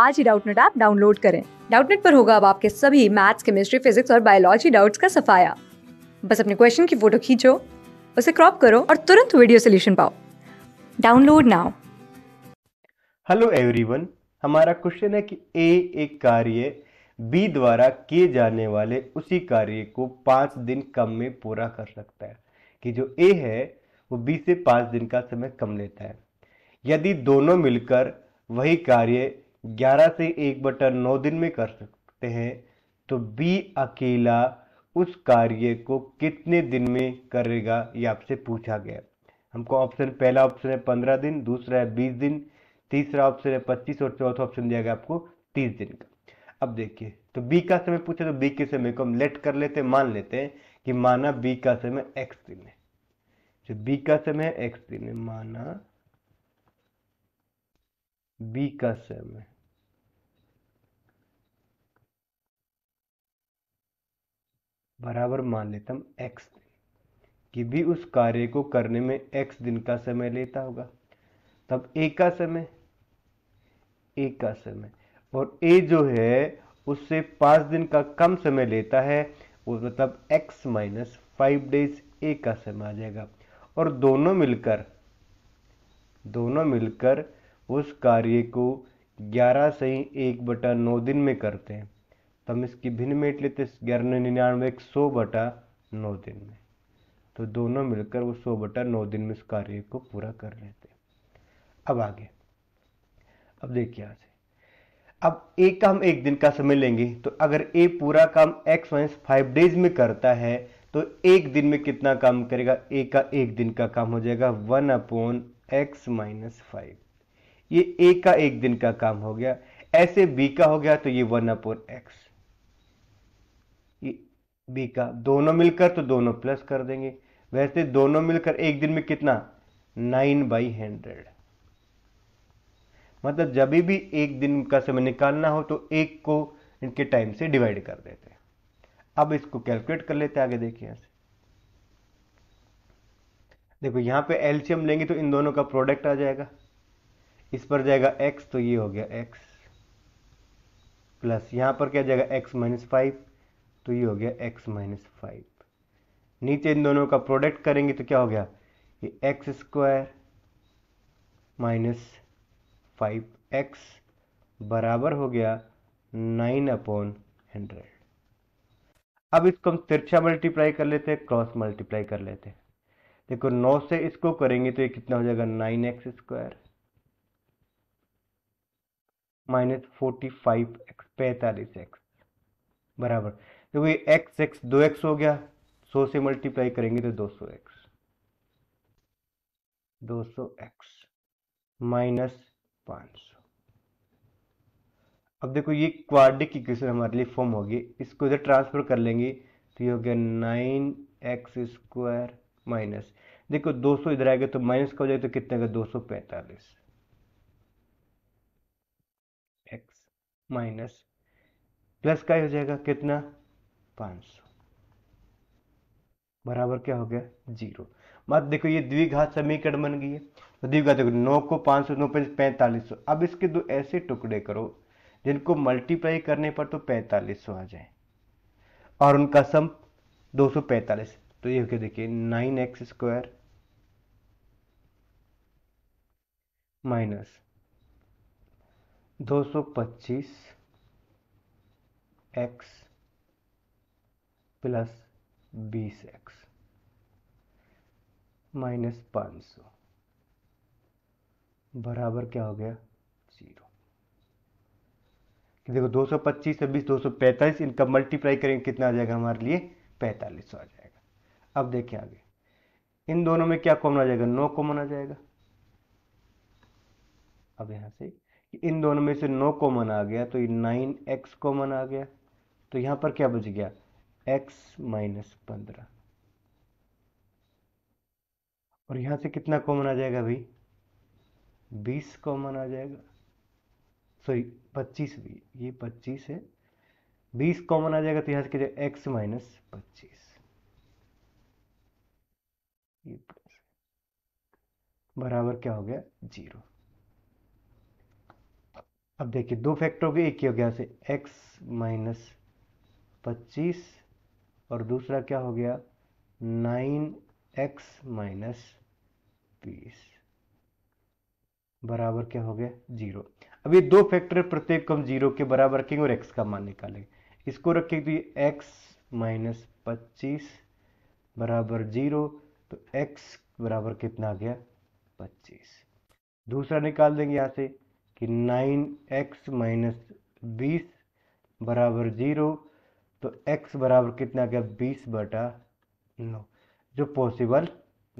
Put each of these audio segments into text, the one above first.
आज ही Doubtnut app download करें डाउटनेट पर होगा अब आपके सभी मैथ्स केमिस्ट्री फिजिक्स और बायोलॉजी डाउट्स का सफाया बस अपने क्वेश्चन की फोटो खींचो उसे क्रॉप करो और तुरंत वीडियो सोल्यूशन पाओ डाउनलोड नाउ हेलो एवरीवन हमारा क्वेश्चन है कि ए एक कार्य बी द्वारा किए जाने वाले उसी कार्य को पाँच दिन कम में पूरा कर सकता है कि जो ए है वो बी से पाँच दिन का समय कम लेता है यदि दोनों मिलकर वही कार्य ग्यारह से एक बटा नौ दिन में कर सकते हैं तो बी अकेला उस कार्य को कितने दिन में करेगा ये आपसे पूछा गया हमको ऑप्शन पहला ऑप्शन है पंद्रह दिन दूसरा है बीस दिन तीसरा ऑप्शन है पच्चीस और चौथा ऑप्शन दिया गया आपको तीस दिन का अब देखिए तो बी का समय पूछे तो बी के समय को हम लेट कर लेते हैं मान लेते हैं कि माना बी का समय एक्स दिन है जो तो बी का समय एक्स दिन है माना बी का समय बराबर मान लेता हूँ एक्स कि भी उस कार्य को करने में एक्स दिन का समय लेता होगा तब ए का समय ए का समय और ए जो है उससे पांच दिन का कम समय लेता है वो मतलब X minus five days A का समय आ जाएगा और दोनों मिलकर दोनों मिलकर उस कार्य को ग्यारह सही एक बटा नौ दिन में करते हैं तो हम इसकी भिन्न मेट लेते तो ग्यारह निन्यानवे एक सौ बटा नौ दिन में तो दोनों मिलकर वो सौ बटा नौ दिन में इस कार्य को पूरा कर लेते अब आगे अब देखिए यहाँ से अब ए का हम एक दिन का समय लेंगे तो अगर ए पूरा काम एक्स माइनस फाइव डेज में करता है तो एक दिन में कितना काम करेगा ए का एक दिन का काम हो जाएगा one upon X minus five ये ए का एक दिन का काम हो गया ऐसे बी का हो गया तो ये वन अपॉन एक्स बी का दोनों मिलकर तो दोनों प्लस कर देंगे वैसे दोनों मिलकर एक दिन में कितना नाइन बाई हंड्रेड मतलब जब भी एक दिन का समय निकालना हो तो एक को इनके टाइम से डिवाइड कर देते हैं अब इसको कैलकुलेट कर लेते हैं आगे देखिए यहां से देखो यहां पे एल्शियम लेंगे तो इन दोनों का प्रोडक्ट आ जाएगा इस पर जाएगा एक्स तो ये हो गया एक्स प्लस यहां पर क्या जाएगा एक्स माइनस फाइव तो ये हो गया x माइनस फाइव नीचे इन दोनों का प्रोडक्ट करेंगे तो क्या हो गया ये X square minus five X बराबर हो गया नाइन अपॉन हंड्रेड अब इसको हम तिरछा मल्टीप्लाई कर लेते हैं क्रॉस मल्टीप्लाई कर लेते हैं देखो नौ से इसको करेंगे तो ये कितना हो जाएगा nine X square minus forty five X पैंतालीस एक्स बराबर क्योंकि एक्स एक्स दो एक्स हो गया सौ से मल्टीप्लाई करेंगे तो दो सौ एक्स दो सौ एक्स माइनस पांच सौ अब देखो ये क्वाड्रिक इक्वेशन हमारे लिए फॉर्म होगी इसको इधर ट्रांसफर कर लेंगे तो ये हो गया नाइन एक्स स्क्वायर माइनस देखो दो सौ इधर आएगा तो माइनस का हो जाएगा तो कितना का दो सौ पैंतालीस एक्स माइनस प्लस का हो जाएगा कितना पाँच बराबर क्या हो गया जीरो मत देखो ये द्विघात समीकरण बन गई है तो द्विघात देखो नौ को पाँच सौ नौ पैंतालीस सौ अब इसके दो ऐसे टुकड़े करो जिनको मल्टीप्लाई करने पर तो पैंतालीस सौ आ जाए और उनका सम दो सौ पैंतालीस तो ये हो गया देखिए नाइन एक्स स्क्वायर माइनस दो सौ पच्चीस एक्स प्लस बीस एक्स माइनस पाँच सौ बराबर क्या हो गया जीरो देखो 225 छब्बीस 245 इनका मल्टीप्लाई करेंगे कितना आ जाएगा हमारे लिए पैंतालीस आ जाएगा अब देखिए आगे इन दोनों में क्या कॉमन आ जाएगा नौ कॉमन आ जाएगा अब यहाँ से इन दोनों में से नौ कॉमन आ गया तो ये नाइन एक्स कॉमन आ गया तो यहाँ पर क्या बच गया एक्स माइनस पंद्रह और यहां से कितना कॉमन आ जाएगा भाई बीस कॉमन आ जाएगा सॉरी पच्चीस भी ये पच्चीस है बीस कॉमन आ जाएगा तो यहां से एक्स माइनस पच्चीस बराबर क्या हो गया जीरो अब देखिए दो फैक्टर हो गए एक ही हो गया से एक्स माइनस पच्चीस और दूसरा क्या हो गया नाइन एक्स माइनस बीस बराबर क्या हो गया जीरो अब ये दो फैक्टर प्रत्येक को हम जीरो के बराबर रखेंगे और एक्स का मान निकालेंगे इसको रखेंगे तो ये एक्स माइनस पच्चीस बराबर जीरो तो एक्स बराबर कितना आ गया पच्चीस दूसरा निकाल देंगे यहाँ से कि नाइन एक्स माइनस बीस बराबर जीरो तो x बराबर कितना आ गया बीस बटा नौ जो पॉसिबल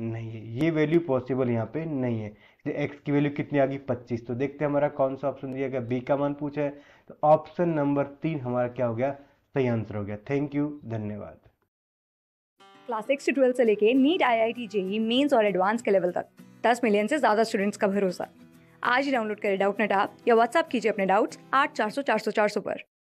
नहीं है ये वैल्यू पॉसिबल यहाँ पे नहीं है तो x की वैल्यू कितनी आ गई पच्चीस तो देखते हैं हमारा कौन सा ऑप्शन दिया गया बी का मान पूछा है तो ऑप्शन नंबर तीन हमारा क्या हो गया सही आंसर हो गया थैंक यू धन्यवाद क्लास सिक्स से ट्वेल्थ से लेके NEET I I T JEE mains और एडवांस के लेवल तक दस मिलियन से ज़्यादा स्टूडेंट्स का भरोसा आज ही डाउनलोड करें डाउट नेट आप या व्हाट्सअप कीजिए अपने डाउट्स आठ चार सौ चार सौ चार सौ पर